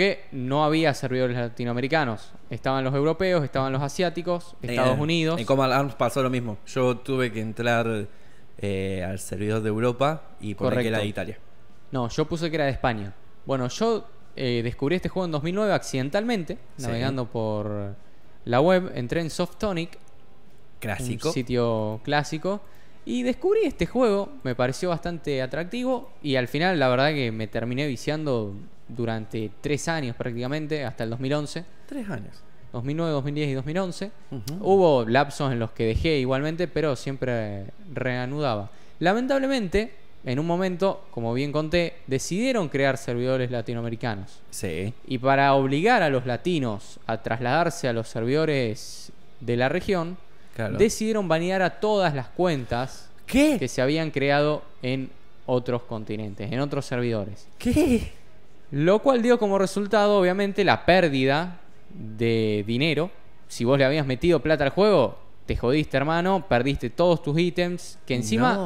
que no había servidores latinoamericanos. Estaban los europeos, estaban los asiáticos, Estados Unidos. En como Arms pasó lo mismo. Yo tuve que entrar eh, al servidor de Europa y poner que era de Italia. No, yo puse que era de España. Bueno, yo eh, descubrí este juego en 2009 accidentalmente, navegando por la web. Entré en Softonic, clásico. sitio clásico. Y descubrí este juego, me pareció bastante atractivo y al final la verdad que me terminé viciando durante tres años prácticamente, hasta el 2011. Tres años. 2009, 2010 y 2011. Hubo lapsos en los que dejé igualmente, pero siempre reanudaba. Lamentablemente, en un momento, como bien conté, decidieron crear servidores latinoamericanos. Sí. Y para obligar a los latinos a trasladarse a los servidores de la región, decidieron banear a todas las cuentas que se habían creado en otros continentes, en otros servidores. ¿Qué? Lo cual dio como resultado, obviamente, la pérdida de dinero. Si vos le habías metido plata al juego, te jodiste, hermano, perdiste todos tus ítems. Que encima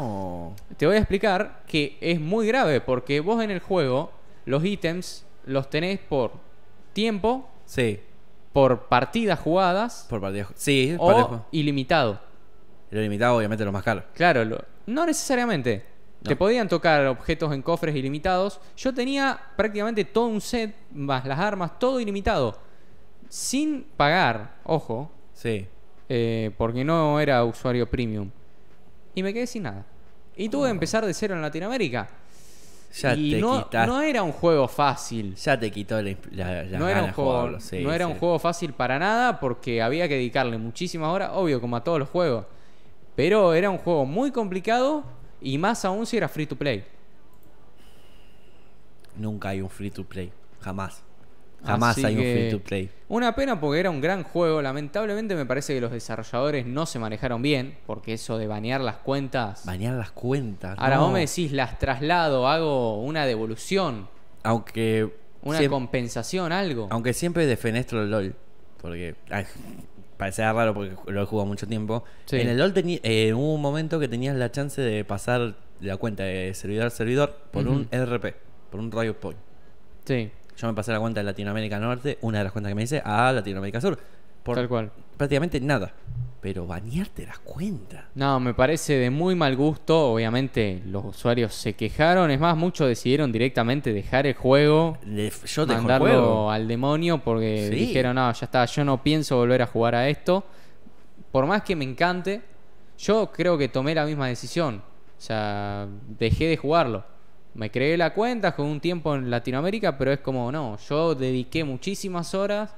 te voy a explicar que es muy grave, porque vos en el juego los ítems los tenés por tiempo, sí. por partidas jugadas, por partidas, sí, o ilimitado. Lo ilimitado, obviamente, lo más caro. Claro, no necesariamente. Te podían tocar objetos en cofres ilimitados. Yo tenía prácticamente todo un set, más las armas, todo ilimitado. Sin pagar, ojo. Sí. Eh, porque no era usuario premium. Y me quedé sin nada. Y tuve que ah. empezar de cero en Latinoamérica. Ya y te no, no era un juego fácil. Ya te quitó la, la, no era un juego, No era un juego fácil para nada porque había que dedicarle muchísimas horas, obvio, como a todos los juegos. Pero era un juego muy complicado y más aún si era free to play. Nunca hay un free to play. Jamás. Jamás hay un free to play. Una pena porque era un gran juego. Lamentablemente me parece que los desarrolladores no se manejaron bien. Porque eso de banear las cuentas. Banear las cuentas. Ahora vos me decís, las traslado, hago una devolución. Aunque. Una compensación, algo. Aunque siempre defenestro el LOL. Porque parecía raro porque lo he jugado mucho tiempo. En el LOL tenía eh, hubo un momento que tenías la chance de pasar la cuenta de servidor a servidor por un RP, por un radio point. Sí. Yo me pasé la cuenta de Latinoamérica Norte, una de las cuentas que me dice a Latinoamérica Sur. Por Tal cual. Prácticamente nada pero bañarte la cuenta. No, me parece de muy mal gusto. Obviamente los usuarios se quejaron. Es más, muchos decidieron directamente dejar el juego. yo mandarlo juego. al demonio porque dijeron, no, ya está, yo no pienso volver a jugar a esto. Por más que me encante, yo creo que tomé la misma decisión. O sea, dejé de jugarlo. Me creé la cuenta, jugué un tiempo en Latinoamérica, pero es como, no, yo dediqué muchísimas horas,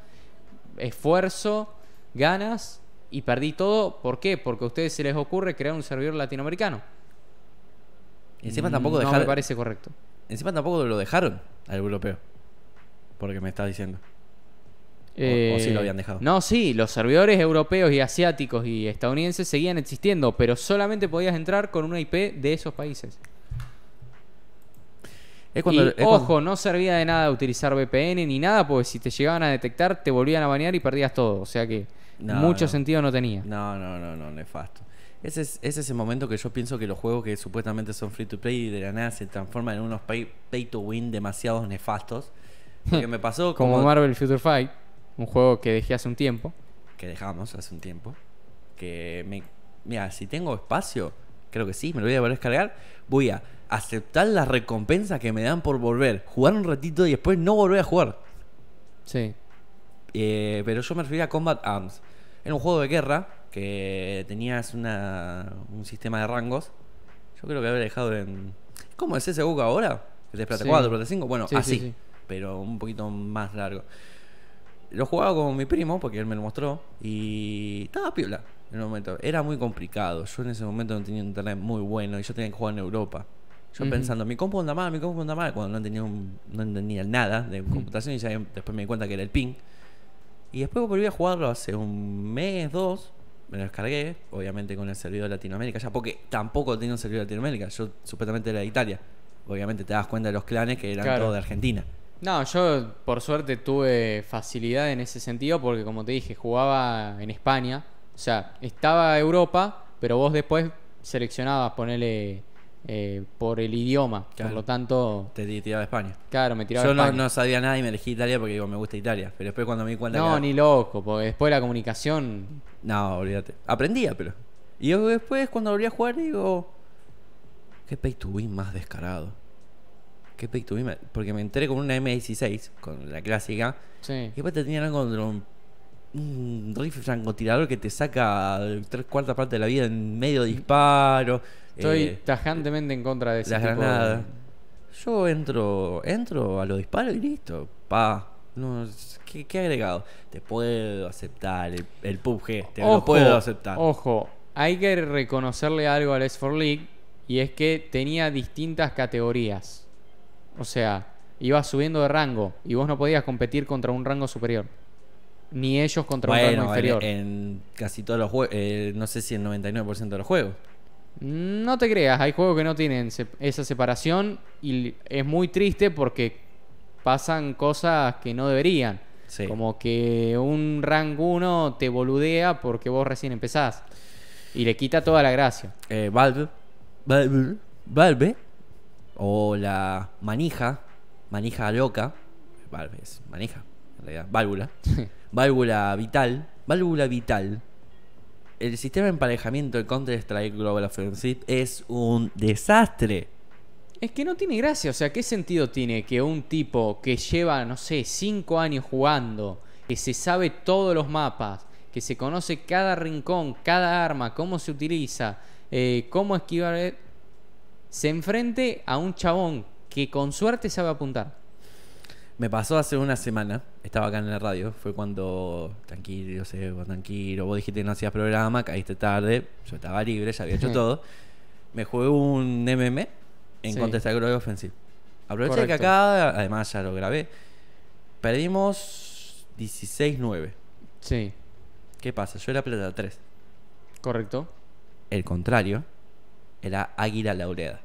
esfuerzo, ganas y perdí todo. ¿Por qué? Porque a ustedes se les ocurre crear un servidor latinoamericano. Encima tampoco dejaron. No me parece correcto. Encima tampoco lo dejaron al europeo. Porque me estás diciendo. O, si lo eh, habían dejado. No, sí, los servidores europeos y asiáticos y estadounidenses seguían existiendo, pero solamente podías entrar con una IP de esos países. Es cuando, y, ojo, no servía de nada utilizar VPN ni nada, porque si te llegaban a detectar, te volvían a banear y perdías todo. O sea que mucho sentido no tenía. No, no, no, no, nefasto. Ese es, ese el momento que yo pienso que los juegos que supuestamente son free to play y de la nada se transforman en unos pay, to win demasiados nefastos. Que me pasó como... Marvel Future Fight, un juego que dejé hace un tiempo. Que dejamos hace un tiempo. Que me. Mira, si tengo espacio, creo que sí, me lo voy a volver a descargar. Voy a aceptar las recompensas que me dan por volver, jugar un ratito y después no volver a jugar. Sí. Eh, pero yo me refería a Combat Arms. Era un juego de guerra que tenías un sistema de rangos. Yo creo que había dejado en. ¿Cómo es ese juego ahora? ¿El de 4, 5? Bueno, así, pero un poquito más largo. Lo jugaba con mi primo porque él me lo mostró y estaba piola en el momento. Era muy complicado. Yo en ese momento no tenía un internet muy bueno y yo tenía que jugar en Europa. Yo pensando, mi compu anda mal, mi compu anda mal, cuando no tenía, entendía nada de computación y ya después me di cuenta que era el ping. Y después volví a jugarlo hace un mes, dos. Me lo descargué, obviamente con el servidor de Latinoamérica, ya porque tampoco tenía un servidor de Latinoamérica. Yo supuestamente era de Italia. Obviamente te das cuenta de los clanes que eran todos de Argentina. No, yo por suerte tuve facilidad en ese sentido porque como te dije, jugaba en España. O sea, estaba Europa, pero vos después seleccionabas ponerle eh, por el idioma. Por lo tanto. Te tiraba a España. Claro, me tiraba Yo España. Yo no, sabía nada y me elegí Italia porque digo, me gusta Italia. Pero después cuando me di cuenta. No, ni loco, porque después la comunicación. No, olvídate. Aprendía, pero. Y después cuando volví a jugar digo. Qué pay to win más descarado. Qué pay to win. Porque me enteré con una M16, con la clásica. Sí. Y después te tenían algo contra un un rifle francotirador que te saca tres cuartas partes de la vida en medio disparo. Estoy eh, tajantemente en contra de ese las granadas. Yo entro, entro a los disparos y listo. Pa. No, ¿qué, agregado? Te puedo aceptar el, PUBG, te puedo aceptar. Ojo, hay que reconocerle algo al S4 League y es que tenía distintas categorías. O sea, iba subiendo de rango y vos no podías competir contra un rango superior ni ellos contra un rango inferior. En casi todos los juegos, eh, no sé si el 99% de los juegos. Mm, no te creas, hay juegos que no tienen esa separación y es muy triste porque pasan cosas que no deberían. Como que un rank 1 te boludea porque vos recién empezás y le quita toda la gracia. Eh, Valve, Valve, Valve, o la manija, manija loca, Valve es manija, válvula, válvula vital, válvula vital. El sistema de emparejamiento de Counter-Strike Global Offensive es un desastre. Es que no tiene gracia, o sea, ¿qué sentido tiene que un tipo que lleva, no sé, 5 años jugando, que se sabe todos los mapas, que se conoce cada rincón, cada arma, cómo se utiliza, eh, cómo esquivar, eh, se enfrente a un chabón que con suerte sabe apuntar? Me pasó hace una semana, estaba acá en la radio, fue cuando, tranquilo, sé, tranquilo, vos dijiste que no hacías programa, caíste tarde, yo estaba libre, ya había hecho todo. Me jugué un MM en sí. contestar Gloria ofensivo. Aproveché que acá, además ya lo grabé, perdimos 16-9. Sí. ¿Qué pasa? Yo era plata 3. Correcto. El contrario era Águila Laureada.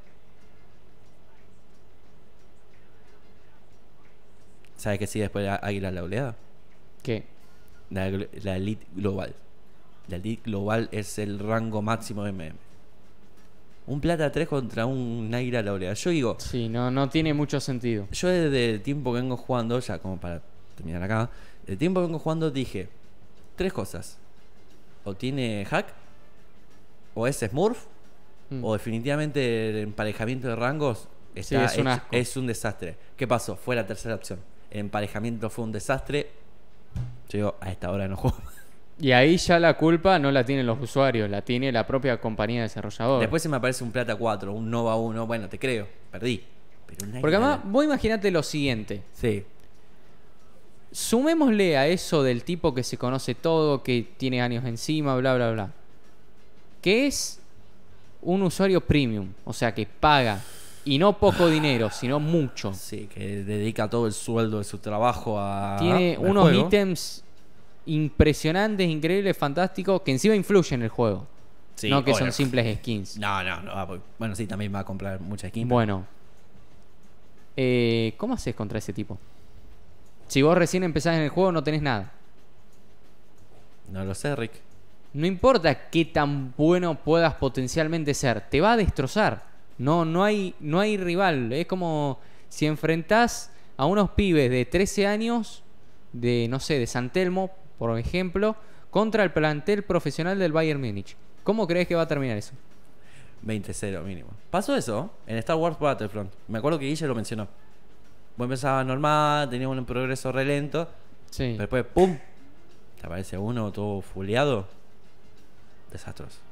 ¿Sabes qué sigue después de Águila la oleada? ¿Qué? La, Elite Global. La Elite Global es el rango máximo de MM. Un plata 3 contra un Águila la oleada. Yo digo. Sí, no, no tiene mucho sentido. Yo desde el tiempo que vengo jugando, ya como para terminar acá, Desde el tiempo que vengo jugando dije tres cosas. O tiene hack, o es Smurf, mm. o definitivamente el emparejamiento de rangos está, es un desastre. ¿Qué pasó? Fue la tercera opción. El emparejamiento fue un desastre. llegó a esta hora no juego. Y ahí ya la culpa no la tienen los usuarios, la tiene la propia compañía desarrolladora. Después se me aparece un Plata 4, un Nova 1, bueno, te creo, perdí. Porque además, voy vos imaginate lo siguiente. Sí. Sumémosle a eso del tipo que se conoce todo, que tiene años encima, bla, bla, bla. Que es un usuario premium, o sea, que paga y no poco dinero, sino mucho. Sí, que dedica todo el sueldo de su trabajo a. Tiene unos ítems impresionantes, increíbles, fantásticos, que encima influyen en el juego. Sí, no que son simples skins. No, no, no, ah, pues, Bueno, sí, también va a comprar muchas skins. Bueno. Eh, ¿Cómo haces contra ese tipo? Si vos recién empezás en el juego, no tenés nada. No lo sé, Rick. No importa qué tan bueno puedas potencialmente ser, te va a destrozar. No, no, hay, no hay rival. Es como si enfrentás a unos pibes de 13 años, de, no sé, de San Telmo, por ejemplo, contra el plantel profesional del Bayern Múnich. ¿Cómo crees que va a terminar eso? 20-0 mínimo. Pasó eso en Star Wars Battlefront. Me acuerdo que Guille lo mencionó. Vos empezabas normal, tenías un progreso relento. Sí. después, ¡pum! Te aparece uno todo fuleado. Desastroso.